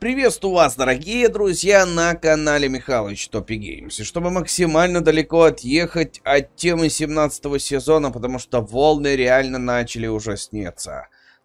Приветствую вас, дорогие друзья, на канале Михалыч Топи Геймс. И чтобы максимально далеко отъехать от темы 17 сезона, потому что волны реально начали уже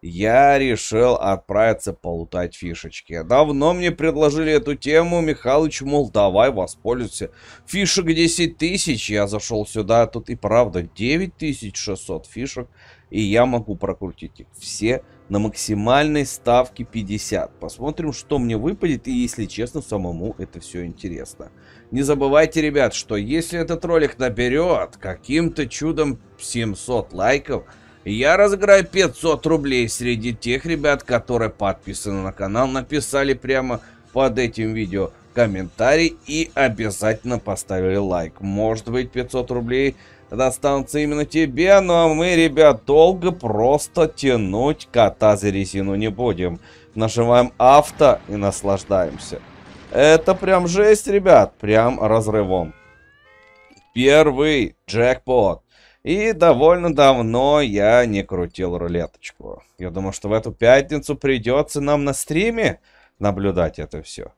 я решил отправиться полутать фишечки. Давно мне предложили эту тему, Михалыч, мол, давай воспользуйся. Фишек 10 тысяч, я зашел сюда, тут и правда 9600 фишек и я могу прокрутить их все на максимальной ставке 50. Посмотрим, что мне выпадет, и если честно, самому это все интересно. Не забывайте, ребят, что если этот ролик наберет каким-то чудом 700 лайков, я разыграю 500 рублей среди тех ребят, которые подписаны на канал, написали прямо под этим видео комментарий и обязательно поставили лайк. Может быть 500 рублей достанутся именно тебе, но ну, а мы, ребят, долго просто тянуть кота за резину не будем. Нажимаем авто и наслаждаемся. Это прям жесть, ребят, прям разрывом. Первый джекпот. И довольно давно я не крутил рулеточку. Я думаю, что в эту пятницу придется нам на стриме наблюдать это все.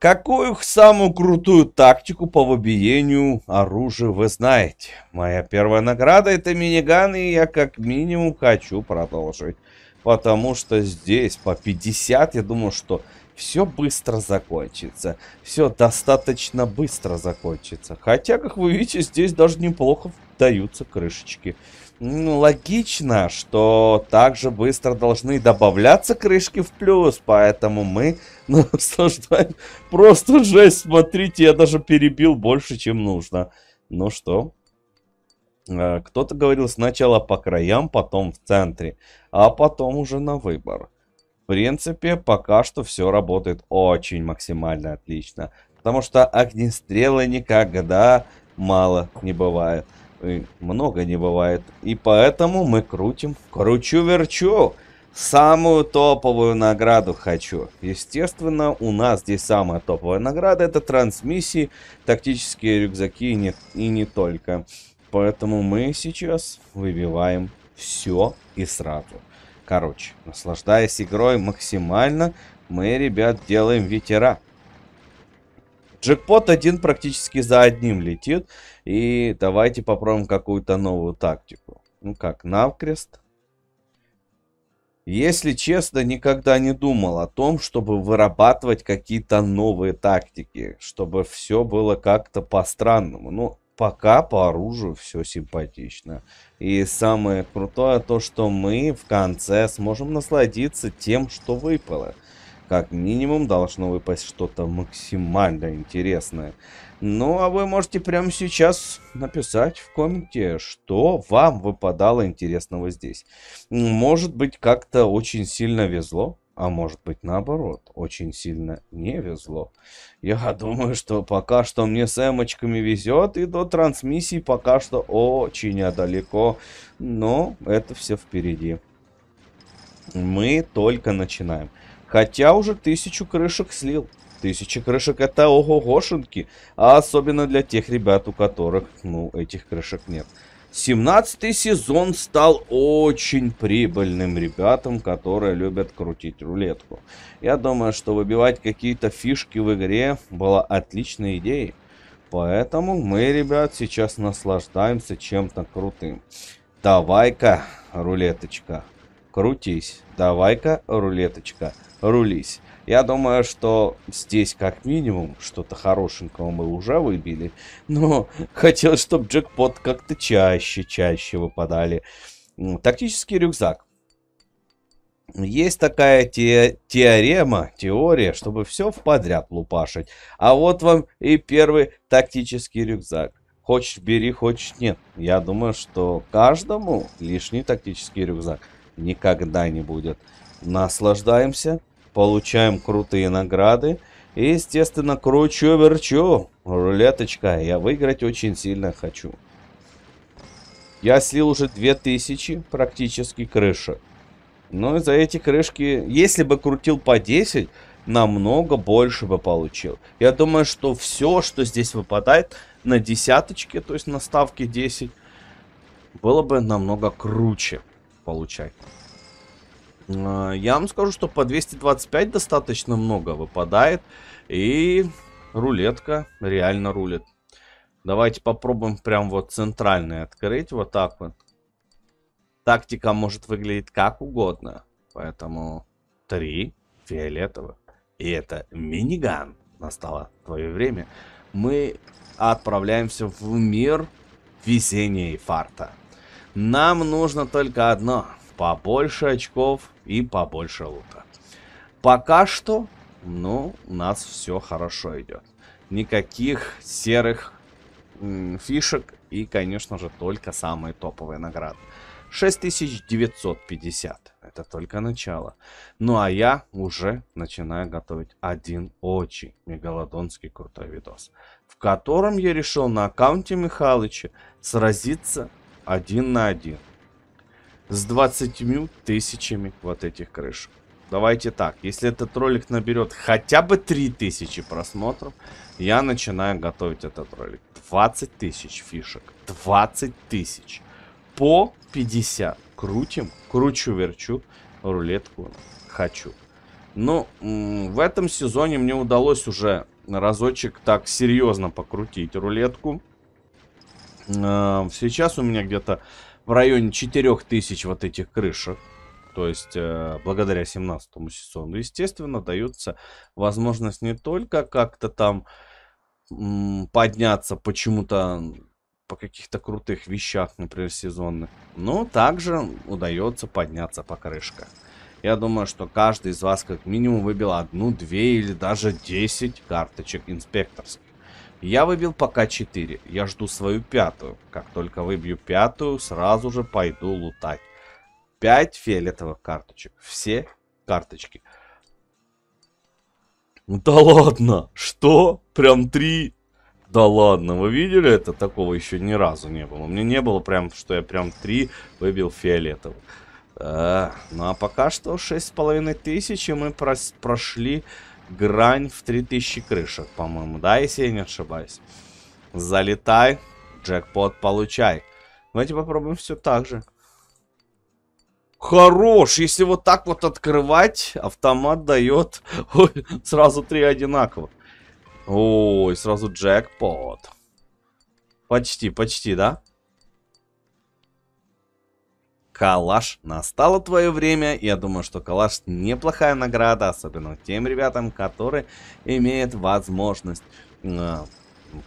Какую самую крутую тактику по выбиению оружия вы знаете? Моя первая награда это миниган, и я как минимум хочу продолжить. Потому что здесь по 50, я думаю, что все быстро закончится. Все достаточно быстро закончится. Хотя, как вы видите, здесь даже неплохо даются крышечки. Крышечки. Ну, логично, что также быстро должны добавляться крышки в плюс, поэтому мы наслаждаем. Ну, просто жесть, смотрите, я даже перебил больше, чем нужно. Ну что? Э, кто-то говорил сначала по краям, потом в центре, а потом уже на выбор. В принципе, пока что все работает очень максимально отлично, потому что огнестрелы никогда мало не бывает и много не бывает. И поэтому мы крутим. Кручу-верчу. Самую топовую награду хочу. Естественно, у нас здесь самая топовая награда. Это трансмиссии, тактические рюкзаки и не, и не только. Поэтому мы сейчас выбиваем все и сразу. Короче, наслаждаясь игрой максимально, мы, ребят, делаем ветера. Джекпот один практически за одним летит. И давайте попробуем какую-то новую тактику. Ну как, навкрест. Если честно, никогда не думал о том, чтобы вырабатывать какие-то новые тактики. Чтобы все было как-то по-странному. Ну, пока по оружию все симпатично. И самое крутое то, что мы в конце сможем насладиться тем, что выпало. Как минимум должно выпасть что-то максимально интересное. Ну, а вы можете прямо сейчас написать в комменте, что вам выпадало интересного здесь. Может быть, как-то очень сильно везло, а может быть наоборот, очень сильно не везло. Я думаю, что пока что мне с эмочками везет, и до трансмиссии пока что очень далеко, но это все впереди. Мы только начинаем. Хотя уже тысячу крышек слил. Тысячи крышек это ого-гошенки. А особенно для тех ребят, у которых, ну, этих крышек нет. Семнадцатый сезон стал очень прибыльным ребятам, которые любят крутить рулетку. Я думаю, что выбивать какие-то фишки в игре была отличной идеей. Поэтому мы, ребят, сейчас наслаждаемся чем-то крутым. Давай-ка, рулеточка, крутись. Давай-ка, рулеточка, рулись. Я думаю, что здесь как минимум что-то хорошенького мы уже выбили. Но хотелось, чтобы джекпот как-то чаще, чаще выпадали. Тактический рюкзак. Есть такая те теорема, теория, чтобы все в подряд лупашить. А вот вам и первый тактический рюкзак. Хочешь бери, хочешь нет. Я думаю, что каждому лишний тактический рюкзак никогда не будет. Наслаждаемся получаем крутые награды. И, естественно, кручу-верчу. Рулеточка, я выиграть очень сильно хочу. Я слил уже 2000 практически крышек. Но за эти крышки, если бы крутил по 10, намного больше бы получил. Я думаю, что все, что здесь выпадает на десяточке, то есть на ставке 10, было бы намного круче получать. А, я вам скажу, что по 225 достаточно много выпадает. И рулетка реально рулит. Давайте попробуем прям вот центральный открыть. Вот так вот. Тактика может выглядеть как угодно. Поэтому три фиолетовых. И это миниган. Настало твое время. Мы отправляемся в мир везения и фарта. Нам нужно только одно — побольше очков и побольше лута. Пока что, ну, у нас все хорошо идет. Никаких серых фишек и, конечно же, только самые топовые награды. 6950. Это только начало. Ну а я уже начинаю готовить один очень мегалодонский крутой видос, в котором я решил на аккаунте Михалыча сразиться один на один с 20 тысячами вот этих крышек. Давайте так, если этот ролик наберет хотя бы 3000 просмотров, я начинаю готовить этот ролик. 20 тысяч фишек, 20 тысяч, по 50. Крутим, кручу-верчу, рулетку хочу. Ну, в этом сезоне мне удалось уже разочек так серьезно покрутить рулетку. Сейчас у меня где-то в районе 4000 вот этих крышек. То есть, э, благодаря 17 сезону, естественно, дается возможность не только как-то там подняться почему-то по каких-то крутых вещах, например, сезонных, но также удается подняться по крышке. Я думаю, что каждый из вас как минимум выбил одну, две или даже десять карточек инспекторских. Я выбил пока 4. Я жду свою пятую. Как только выбью пятую, сразу же пойду лутать. 5 фиолетовых карточек. Все карточки. Ну да ладно? Что? Прям 3? Да ладно, вы видели это? Такого еще ни разу не было. У меня не было прям, что я прям 3 выбил фиолетовых. Э, ну а пока что 6,5 тысяч, и мы прос прошли грань в 3000 крышек, по-моему, да, если я не ошибаюсь. Залетай, джекпот получай. Давайте попробуем все так же. Хорош, если вот так вот открывать, автомат дает сразу три одинаковых. Ой, сразу джекпот. Почти, почти, да? Калаш, настало твое время. Я думаю, что Калаш неплохая награда, особенно тем ребятам, которые имеют возможность э,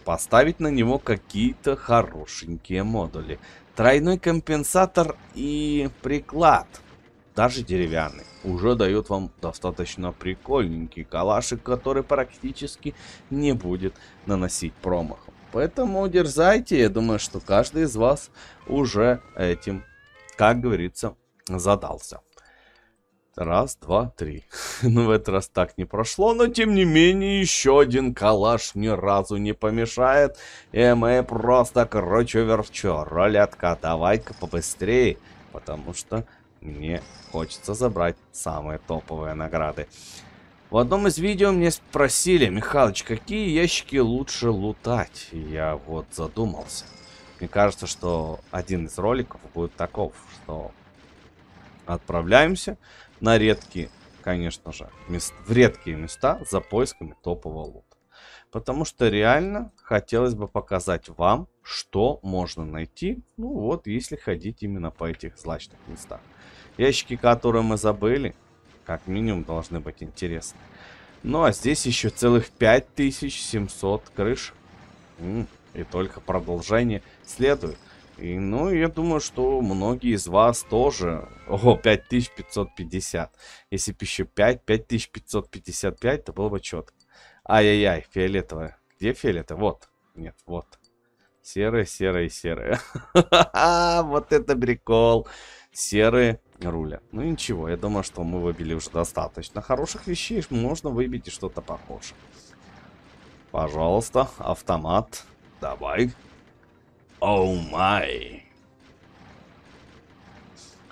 поставить на него какие-то хорошенькие модули. Тройной компенсатор и приклад, даже деревянный, уже дает вам достаточно прикольненький калашик, который практически не будет наносить промахом. Поэтому дерзайте, я думаю, что каждый из вас уже этим как говорится, задался. Раз, два, три. ну, в этот раз так не прошло, но тем не менее, еще один калаш ни разу не помешает. И мы просто короче верчу ролятка, давай-ка побыстрее, потому что мне хочется забрать самые топовые награды. В одном из видео мне спросили, Михалыч, какие ящики лучше лутать? Я вот задумался. Мне кажется, что один из роликов будет таков, что отправляемся на редкие, конечно же, мест, в редкие места за поисками топового лута. Потому что реально хотелось бы показать вам, что можно найти, ну вот, если ходить именно по этих злачных местах. Ящики, которые мы забыли, как минимум, должны быть интересны. Ну а здесь еще целых 5700 крыш. М -м и только продолжение следует. И, ну, я думаю, что многие из вас тоже... Ого, 5550. Если бы еще 5, 5555, то было бы четко. Ай-яй-яй, фиолетовая. Где фиолетовая? Вот. Нет, вот. Серые, серые, серые. Вот это прикол. Серые руля. Ну ничего, я думаю, что мы выбили уже достаточно. Хороших вещей можно выбить и что-то похожее. Пожалуйста, автомат. Давай. Оу oh май.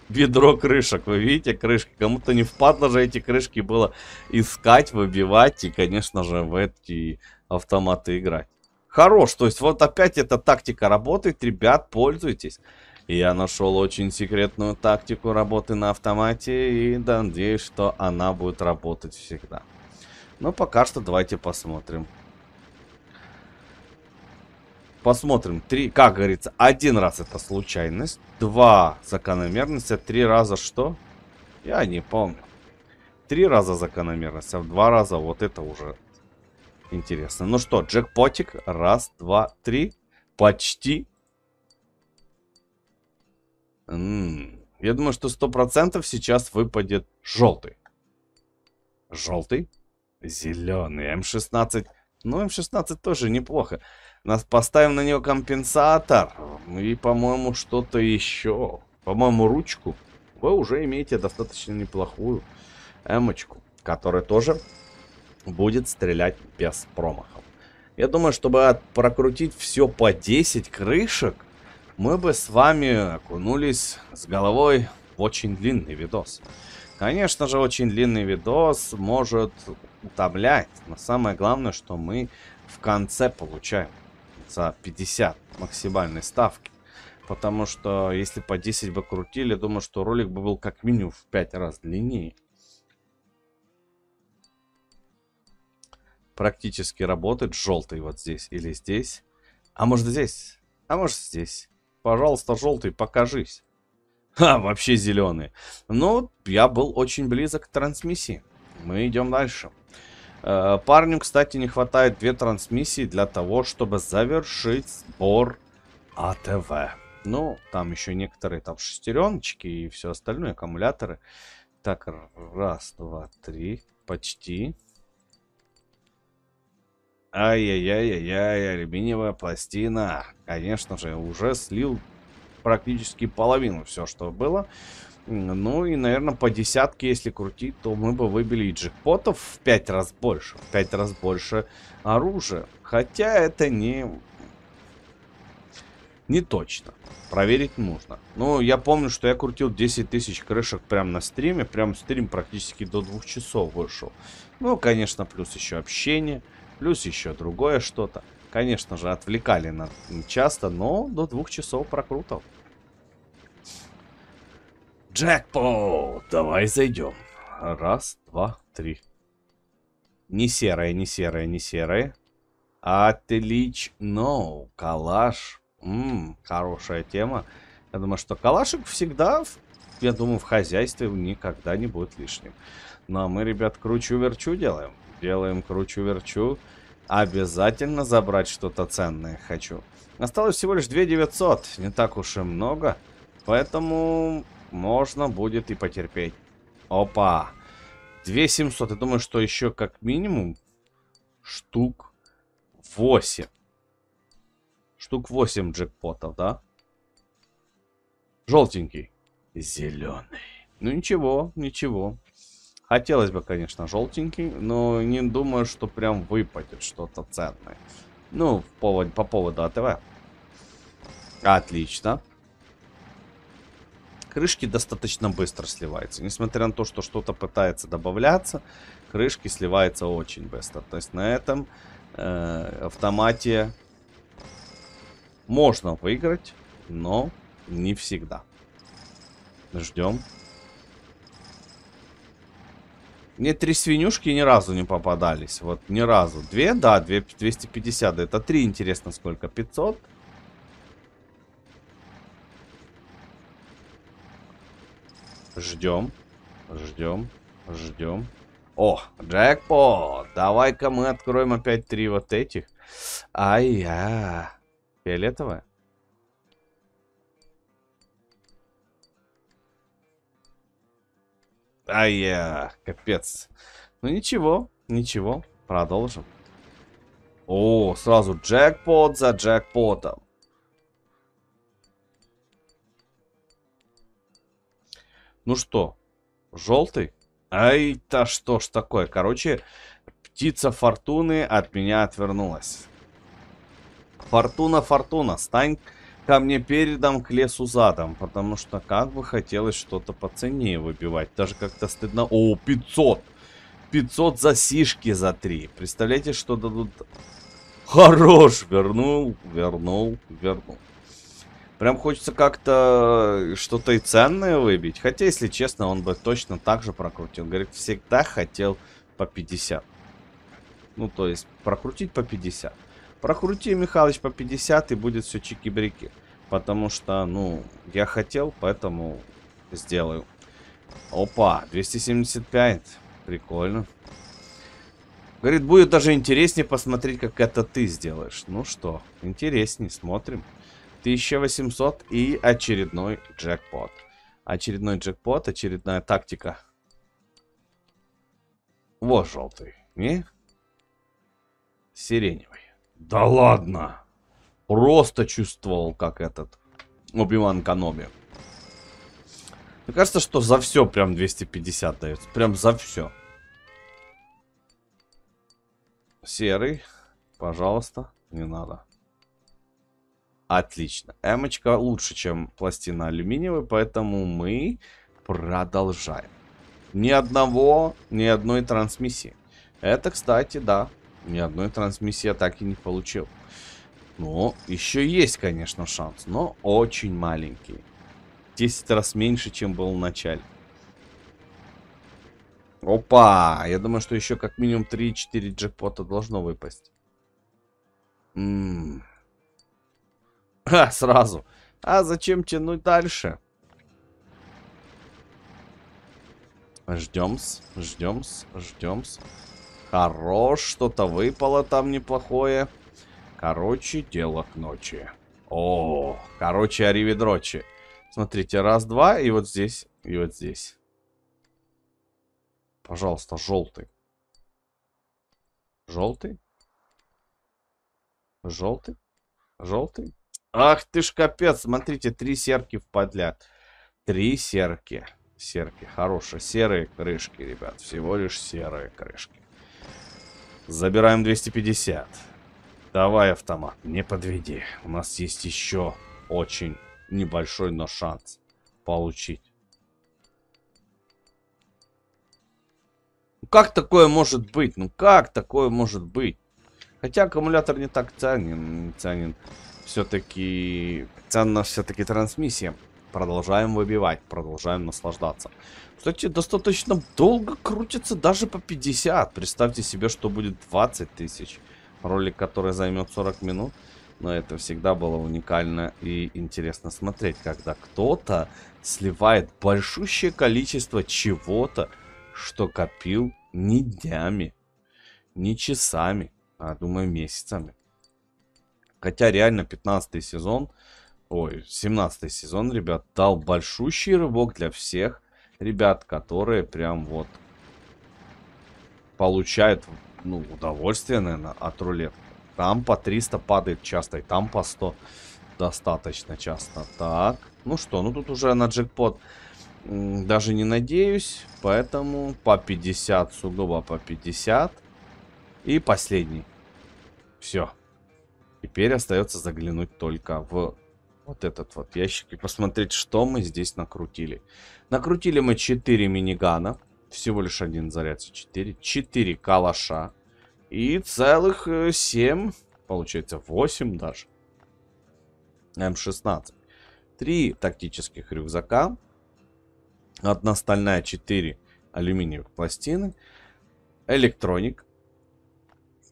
Ведро крышек. Вы видите, крышки. Кому-то не впадло же эти крышки было искать, выбивать и, конечно же, в эти автоматы играть. Хорош. То есть вот опять эта тактика работает. Ребят, пользуйтесь. Я нашел очень секретную тактику работы на автомате и надеюсь, что она будет работать всегда. Но ну, пока что давайте посмотрим. Посмотрим. Три, как говорится, один раз это случайность. Два закономерность, а три раза что? Я не помню. Три раза закономерность, а в два раза вот это уже интересно. Ну что, джекпотик. Раз, два, три. Почти. М -м. Я думаю, что сто процентов сейчас выпадет желтый. Желтый. Зеленый. М16. Ну, М16 тоже неплохо. Нас поставим на него компенсатор. Ну и, по-моему, что-то еще. По-моему, ручку. Вы уже имеете достаточно неплохую эмочку, которая тоже будет стрелять без промахов. Я думаю, чтобы прокрутить все по 10 крышек, мы бы с вами окунулись с головой в очень длинный видос. Конечно же, очень длинный видос может утомлять, но самое главное, что мы в конце получаем за 50 максимальной ставки. Потому что если по 10 бы крутили, думаю, что ролик бы был как минимум в 5 раз длиннее. Практически работает желтый вот здесь или здесь. А может здесь, а может здесь. Пожалуйста, желтый, покажись. Ха, вообще зеленый. Ну, я был очень близок к трансмиссии. Мы идем дальше. Э, парню, кстати, не хватает две трансмиссии для того, чтобы завершить сбор АТВ. Ну, там еще некоторые там шестереночки и все остальное, аккумуляторы. Так, раз, два, три, почти. Ай-яй-яй-яй-яй, алюминиевая пластина. Конечно же, уже слил практически половину все, что было. Ну и, наверное, по десятке, если крутить, то мы бы выбили и джекпотов в пять раз больше. В пять раз больше оружия. Хотя это не... Не точно. Проверить нужно. Ну, я помню, что я крутил 10 тысяч крышек прямо на стриме. Прям стрим практически до двух часов вышел. Ну, конечно, плюс еще общение. Плюс еще другое что-то. Конечно же, отвлекали на часто, но до двух часов прокрутов. Джекпот! Давай зайдем. Раз, два, три. Не серое, не серое, не серое. Отлично. Калаш. Ммм, хорошая тема. Я думаю, что калашик всегда, я думаю, в хозяйстве никогда не будет лишним. Ну а мы, ребят, кручу-верчу делаем. Делаем кручу-верчу. Обязательно забрать что-то ценное хочу. Осталось всего лишь 2900. Не так уж и много. Поэтому можно будет и потерпеть. Опа. 2700. Я думаю, что еще как минимум штук 8. Штук 8 джекпотов, да? Желтенький. Зеленый. Ну ничего, ничего. Хотелось бы, конечно, желтенький, но не думаю, что прям выпадет что-то ценное. Ну, по поводу АТВ. Отлично крышки достаточно быстро сливаются. Несмотря на то, что что-то пытается добавляться, крышки сливаются очень быстро. То есть на этом э, автомате можно выиграть, но не всегда. Ждем. Мне три свинюшки ни разу не попадались. Вот ни разу. Две, да, две, 250. Да, это три, интересно, сколько? 500? Ждем. Ждем. Ждем. О, джекпот. Давай-ка мы откроем опять три вот этих. Ай-я. Фиолетовая? Ай-я. Капец. Ну ничего, ничего. Продолжим. О, сразу джекпот за джекпотом. Ну что, желтый? Ай, да что ж такое? Короче, птица фортуны от меня отвернулась. Фортуна, фортуна, стань ко мне передом, к лесу задом. Потому что как бы хотелось что-то поценнее выбивать. Даже как-то стыдно. О, 500! 500 за сишки за 3. Представляете, что дадут... Хорош! Вернул, вернул, вернул. Прям хочется как-то что-то и ценное выбить. Хотя, если честно, он бы точно так же прокрутил. Говорит, всегда хотел по 50. Ну, то есть, прокрутить по 50. Прокрути, Михалыч, по 50 и будет все чики-брики. Потому что, ну, я хотел, поэтому сделаю. Опа, 275. Прикольно. Говорит, будет даже интереснее посмотреть, как это ты сделаешь. Ну что, интереснее, смотрим. 1800 и очередной джекпот. Очередной джекпот, очередная тактика. Вот желтый, не? Сиреневый. Да ладно! Просто чувствовал, как этот Убиван Каноби. Мне кажется, что за все прям 250 дается. Прям за все. Серый. Пожалуйста, не надо. Отлично. Эмочка лучше, чем пластина алюминиевая, поэтому мы продолжаем. Ни одного, ни одной трансмиссии. Это, кстати, да. Ни одной трансмиссии я так и не получил. Но еще есть, конечно, шанс, но очень маленький. 10 раз меньше, чем был в начале. Опа! Я думаю, что еще как минимум 3-4 джекпота должно выпасть. М а, сразу. А зачем тянуть дальше? Ждем-с, ждем-с, ждем-с. Хорош, что-то выпало там неплохое. Короче, дело к ночи. О, короче, аривидрочи. Смотрите, раз, два, и вот здесь, и вот здесь. Пожалуйста, желтый. Желтый? Желтый? Желтый? Ах ты ж капец, смотрите, три серки в подлят, Три серки. Серки, хорошие. Серые крышки, ребят. Всего лишь серые крышки. Забираем 250. Давай, автомат, не подведи. У нас есть еще очень небольшой, но шанс получить. Ну, как такое может быть? Ну как такое может быть? Хотя аккумулятор не так ценен, ценен все-таки ценно все-таки трансмиссия. Продолжаем выбивать, продолжаем наслаждаться. Кстати, достаточно долго крутится даже по 50. Представьте себе, что будет 20 тысяч. Ролик, который займет 40 минут. Но это всегда было уникально и интересно смотреть, когда кто-то сливает большущее количество чего-то, что копил не днями, не часами, а, думаю, месяцами. Хотя реально 15 сезон, ой, 17 сезон, ребят, дал большущий рывок для всех ребят, которые прям вот получают ну, удовольствие, наверное, от рулетки. Там по 300 падает часто, и там по 100 достаточно часто. Так, ну что, ну тут уже на джекпот даже не надеюсь, поэтому по 50, сугубо по 50. И последний. Все. Теперь остается заглянуть только в вот этот вот ящик и посмотреть, что мы здесь накрутили. Накрутили мы 4 минигана, всего лишь один заряд, с 4, 4 калаша и целых 7, э, получается 8 даже, М16. 3 тактических рюкзака, одна стальная, 4 алюминиевых пластины, электроник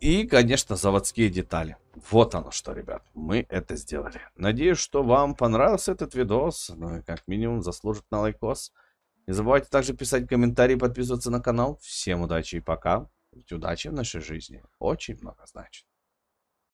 и, конечно, заводские детали. Вот оно что, ребят, мы это сделали. Надеюсь, что вам понравился этот видос, ну, как минимум заслужит на лайкос. Не забывайте также писать комментарии, подписываться на канал. Всем удачи и пока. Ведь удача в нашей жизни очень много значит.